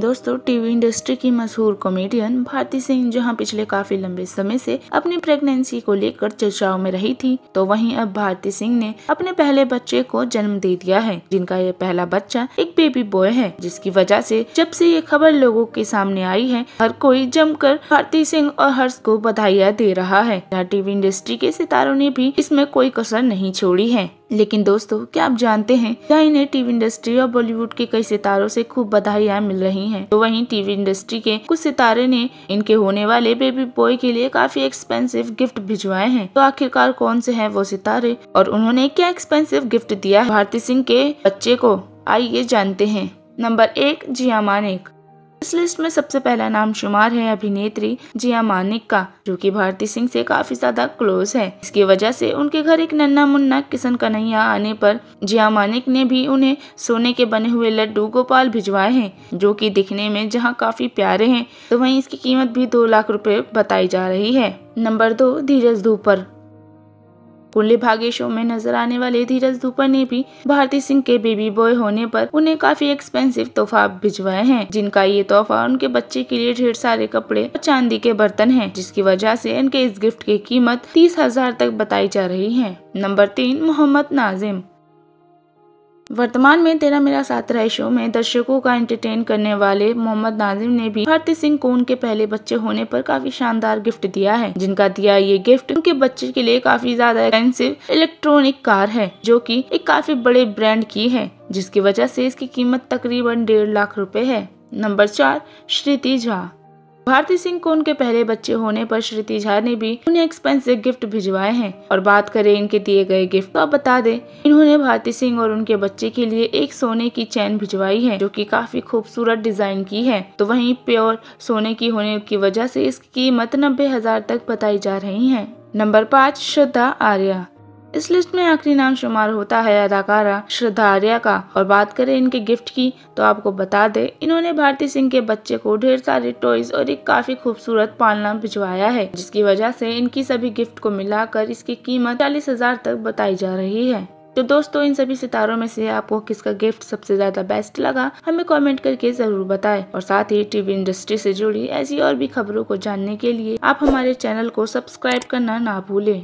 दोस्तों TV industry की मशहूर कॉमेडियन भारती सिंह जहां पिछले काफी लंबे समय से अपनी प्रेगनेंसी को लेकर चर्चाओं में रही थी तो वहीं अब भारती सिंह ने अपने पहले बच्चे को जन्म दे दिया है जिनका यह पहला बच्चा एक बेबी बॉय है जिसकी वजह से जब से ये खबर लोगों के सामने आई है हर कोई जमकर भारती सिंह और हर्ष को बधाइयाँ दे रहा है टीवी इंडस्ट्री के सितारों ने भी इसमें कोई कसर नहीं छोड़ी है लेकिन दोस्तों क्या आप जानते हैं क्या इन्हें टीवी इंडस्ट्री और बॉलीवुड के कई सितारों से खूब बधाइयां मिल रही हैं तो वहीं टीवी इंडस्ट्री के कुछ सितारे ने इनके होने वाले बेबी बॉय के लिए काफी एक्सपेंसिव गिफ्ट भिजवाए हैं तो आखिरकार कौन से हैं वो सितारे और उन्होंने क्या एक्सपेंसिव गिफ्ट दिया भारती सिंह के बच्चे को आइए जानते हैं नंबर एक जिया मानिक इस लिस्ट में सबसे पहला नाम शुमार है अभिनेत्री जिया मानिक का जो कि भारती सिंह से काफी ज्यादा क्लोज है इसकी वजह से उनके घर एक नन्ना मुन्ना किशन कन्हैया आने पर जिया मानिक ने भी उन्हें सोने के बने हुए लड्डू गोपाल भिजवाए हैं जो कि दिखने में जहां काफी प्यारे हैं तो वहीं इसकी कीमत भी दो लाख रुपए बताई जा रही है नंबर दो धीरज धूपर पुण्य भाग्य शो में नजर आने वाले धीरज धूपर ने भी भारती सिंह के बेबी बॉय होने पर उन्हें काफी एक्सपेंसिव तोहफा भिजवाए हैं जिनका ये तोहफा उनके बच्चे के लिए ढेर सारे कपड़े और चांदी के बर्तन हैं जिसकी वजह से इनके इस गिफ्ट की कीमत तीस हजार तक बताई जा रही है नंबर तीन मोहम्मद नाजिम वर्तमान में तेरा मेरा साथ रहे शो में दर्शकों का एंटरटेन करने वाले मोहम्मद नाजिम ने भी भारती सिंह को उनके पहले बच्चे होने पर काफी शानदार गिफ्ट दिया है जिनका दिया ये गिफ्ट उनके बच्चे के लिए काफी ज्यादा एक्सपेंसिव इलेक्ट्रॉनिक कार है जो कि एक काफी बड़े ब्रांड की है जिसकी वजह से इसकी कीमत तकरीबन डेढ़ लाख रूपए है नंबर चार श्रीति झा भारती सिंह को उनके पहले बच्चे होने पर श्रुति झा ने भी उन्हें एक्सपेंसिव गिफ्ट भिजवाए हैं और बात करें इनके दिए गए गिफ्ट तो आप बता दें इन्होंने भारती सिंह और उनके बच्चे के लिए एक सोने की चैन भिजवाई है जो कि काफी खूबसूरत डिजाइन की है तो वहीं प्योर सोने की होने की वजह से इसकी कीमत नब्बे हजार तक बताई जा रही है नंबर पाँच श्रद्धा आर्या इस लिस्ट में आखिरी नाम शुमार होता है अदाकारा श्रद्धा आर्या का और बात करें इनके गिफ्ट की तो आपको बता दें इन्होंने भारती सिंह के बच्चे को ढेर सारे टॉयज और एक काफी खूबसूरत पालना भिजवाया है जिसकी वजह से इनकी सभी गिफ्ट को मिलाकर इसकी कीमत चालीस हजार तक बताई जा रही है तो दोस्तों इन सभी सितारों में से आपको किसका गिफ्ट सबसे ज्यादा बेस्ट लगा हमें कमेंट करके जरूर बताएं और साथ ही टीवी इंडस्ट्री से जुड़ी ऐसी और भी खबरों को जानने के लिए आप हमारे चैनल को सब्सक्राइब करना ना भूलें